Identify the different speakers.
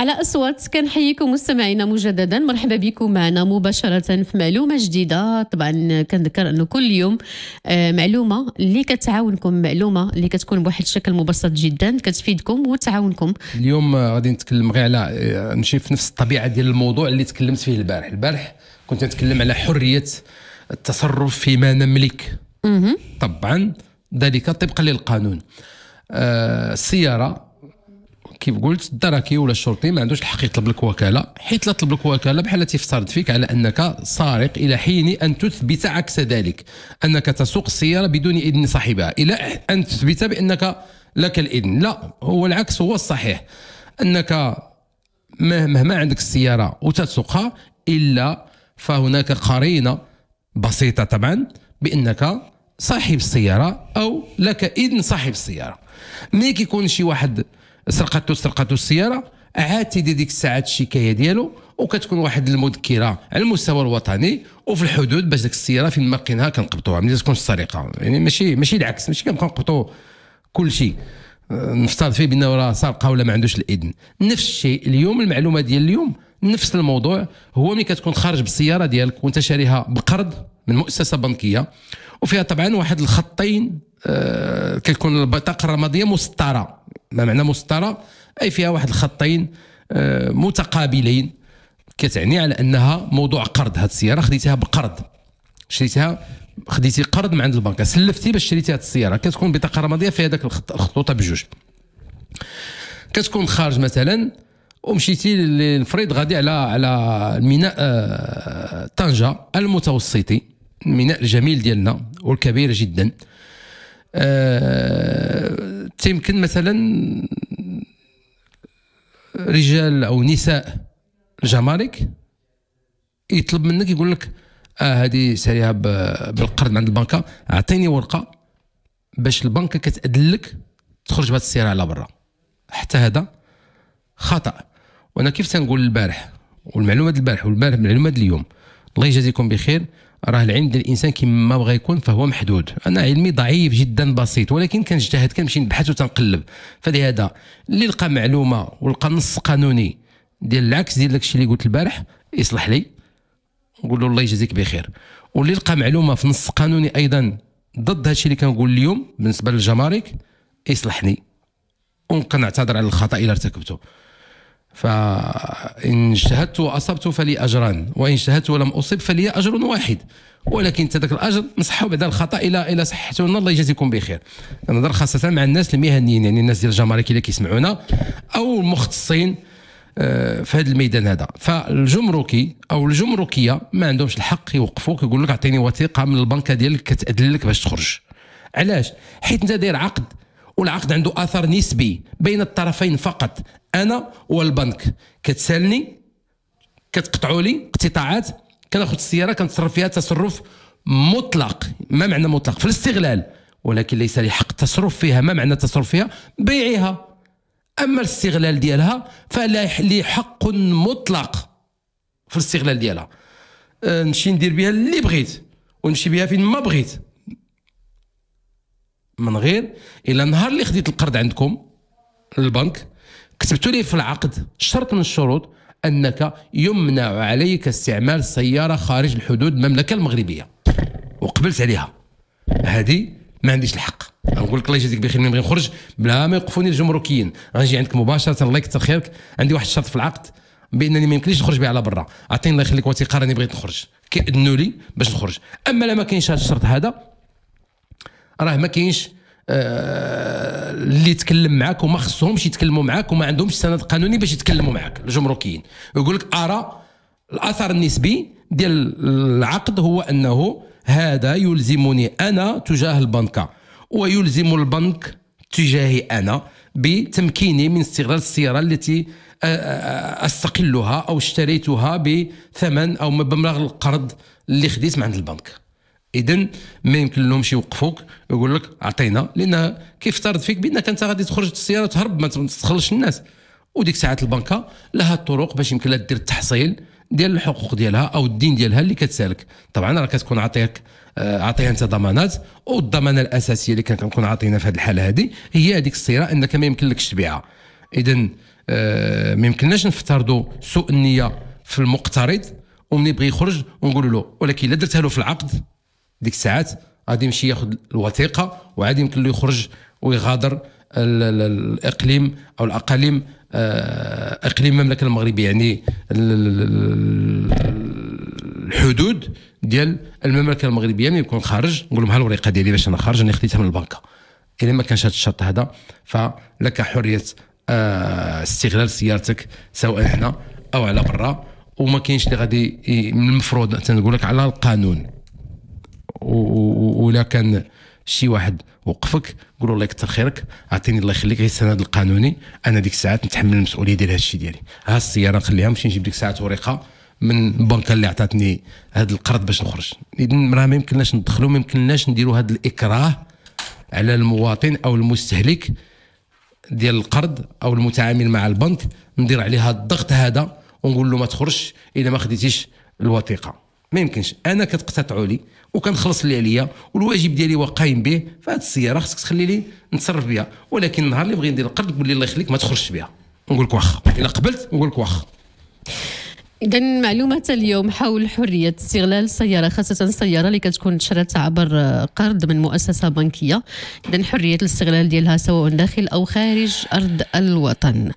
Speaker 1: على اصوات كنحييكم مستمعينا مجددا مرحبا بكم معنا مباشره في معلومه جديده طبعا كنذكر انه كل يوم آه، معلومه اللي كتعاونكم معلومه اللي كتكون بواحد الشكل مبسط جدا كتفيدكم وتعاونكم اليوم غادي نتكلم غير على آه، نمشي في نفس الطبيعه ديال الموضوع اللي تكلمت فيه البارح البارح كنت نتكلم على حريه التصرف فيما نملك طبعا ذلك طبقا للقانون آه السياره كيف قلت الدركي ولا الشرطي ما عندوش الحق يطلب لك وكاله حيت لا طلب لك وكاله بحال تفترض فيك على انك سارق الى حين ان تثبت عكس ذلك انك تسوق السياره بدون اذن صاحبها الى ان تثبت بانك لك الاذن لا هو العكس هو الصحيح انك مهما عندك السياره وتسوقها الا فهناك قرينه بسيطه طبعا بانك صاحب السياره او لك اذن صاحب السياره ملي كيكون شي واحد سرقته سرقته السياره عاد تيدير ديك الساعات الشكايه ديالو وكتكون واحد المذكره على المستوى الوطني وفي الحدود باش ديك السياره فين ما لقيناها كنقبطوها ملي تكونش السرقه يعني ماشي ماشي العكس ماشي كنبقاو نقبطو كل شيء أه، نفترض فيه بانه راه سرقه ولا ما عندوش الاذن نفس الشيء اليوم المعلومه ديال اليوم نفس الموضوع هو ملي كتكون خارج بالسياره ديالك وانت شاريها بقرض من مؤسسه بنكيه وفيها طبعا واحد الخطين آه كتكون البطاقه الرماديه مسطره ما معنى مسطره اي فيها واحد الخطين آه، متقابلين كتعني على انها موضوع قرض هذه السياره خديتها بقرض شريتها خديتي قرض من عند البنك سلفتي باش شريتي هذه السياره كتكون بطاقه رماديه فيها داك الخطوطه بجوج كتكون خارج مثلا ومشيتي للفريد غادي على على ميناء آه، طنجه المتوسطي الميناء الجميل ديالنا والكبير جدا آه، تيمكن مثلا رجال او نساء الجمارك يطلب منك يقول لك اه هذه ساريها بالقرض عند البنكه اعطيني ورقه باش البنكه كتادلك تخرج بهذه السياره على برا حتى هذا خطا وانا كيف تنقول البارح والمعلومات البارح والبارح معلومات اليوم الله يجازيكم بخير راه العلم ديال الانسان كما بغى يكون فهو محدود انا علمي ضعيف جدا بسيط ولكن كنجتهد كنمشي نبحث وتنقلب فلهذا اللي لقى معلومه ولقى نص قانوني ديال العكس ديال داكشي اللي قلت البارح يصلح لي نقول له الله يجازيك بخير واللي لقى معلومه في نص قانوني ايضا ضد هادشي اللي كنقول اليوم بالنسبه للجمارك يصلحني ونقنعتذر على الخطا اللي ارتكبته فإن اجتهدت وأصبت فلي أجران وإن اجتهدت ولم أصب فلي أجر واحد ولكن تذكر ذاك الأجر نصحوا بعد الخطأ إلى إلى صحته إن الله يجازيكم بخير نهضر خاصة مع الناس المهنيين يعني الناس ديال الجمارك اللي كيسمعونا أو المختصين آه، في هذا الميدان هذا فالجمركي او الجمركيه ما عندهمش الحق يوقفوك يقول لك اعطيني وثيقه من البنكه ديالك كتاذن لك باش تخرج علاش حيت انت داير عقد والعقد عنده اثر نسبي بين الطرفين فقط انا والبنك كتسالني كتقطعوا لي اقتطاعات كناخذ السياره كنتصرف فيها تصرف مطلق ما معنى مطلق في الاستغلال ولكن ليس لي حق التصرف فيها ما معنى التصرف فيها بيعها اما الاستغلال ديالها فلا لي حق مطلق في الاستغلال ديالها أه، نمشي ندير بها اللي بغيت ونمشي بها فين ما بغيت من غير الى النهار اللي خديت القرض عندكم البنك كتبتوا لي في العقد شرط من الشروط انك يمنع عليك استعمال السياره خارج الحدود المملكه المغربيه وقبلت عليها هذه ما عنديش الحق نقول لك الله يجازيك بخير نبغي نخرج بلا ما يوقفوني الجمركيين غنجي عندك مباشره الله يكثر خيرك عندي واحد الشرط في العقد بانني ما يمكنليش نخرج بها على برا اعطيني الله يخليك وثيقه راني بغيت نخرج كاذنوا لي باش نخرج اما لا ما كاينش هذا الشرط هذا راه ما كاينش آه، اللي يتكلم معاك وما خصهمش يتكلموا معاك وما عندهمش سند قانوني باش يتكلموا معاك الجمركيين يقول لك ارى الاثر النسبي ديال العقد هو انه هذا يلزمني انا تجاه البنكه ويلزم البنك تجاهي انا بتمكيني من استغلال السياره التي آه، آه، استقلها او اشتريتها بثمن او بمبلغ القرض اللي خديت من عند البنك اذا ما يمكن لهمش يوقفوك ويقول لك عطينا لان كيفترض فيك بانك انت غادي تخرج السياره تهرب ما تدخلش الناس وديك ساعات البنكه لها الطرق باش يمكن لها دير التحصيل ديال الحقوق ديالها او الدين ديالها اللي كتسالك طبعا راه كتكون عاطيك آه، عاطيها انت ضمانات والضمانه الاساسيه اللي كنكون عاطينا في هذه الحاله هذه هي هذيك السياره انك ما يمكنلكش تبيعها اذا آه، ما يمكنناش نفترضوا سوء النيه في المقترض ومن يبغي يخرج ونقول له ولكن الا درتها له في العقد ديك الساعات غادي يمشي ياخذ الوثيقه وعادي يمكن له يخرج ويغادر الاقليم او الاقاليم آه، اقليم المملكه المغربيه يعني الحدود ديال المملكه المغربيه ملي يعني يكون خارج نقول لهم ها الوريقه ديالي باش انا خارج انا خديتها من البنكه الا ما كانش هذا الشرط هذا فلك حريه آه، استغلال سيارتك سواء هنا او على برا وما كاينش اللي غادي من المفروض تنقول لك على القانون ولا كان شي واحد وقفك قولوا الله يكثر خيرك اعطيني الله يخليك غير السند القانوني انا ديك الساعات نتحمل المسؤوليه ديال هادشي ديالي ها السياره نخليها نمشي نجيب ديك الساعات ورقه من البنكه اللي عطاتني هذا القرض باش نخرج اذا راه ما يمكنناش ندخلوا ما يمكنناش نديروا هذا الاكراه على المواطن او المستهلك ديال القرض او المتعامل مع البنك ندير عليه الضغط هذا ونقول له ما تخرجش الا ما خديتيش الوثيقه ما يمكنش انا كتقتطعوا لي وكنخلص اللي عليا والواجب ديالي هو قايم به فهاد السياره خصك تخلي لي نتصرف بها ولكن النهار اللي بغي ندير القرض تقول لي الله يخليك ما تخرجش بها نقول لك واخا الا قبلت نقول لك واخا إذا معلومات اليوم حول حرية استغلال السيارة خاصة السيارة اللي كتكون تشرت عبر قرض من مؤسسة بنكية إذا حرية الاستغلال ديالها سواء داخل أو خارج أرض الوطن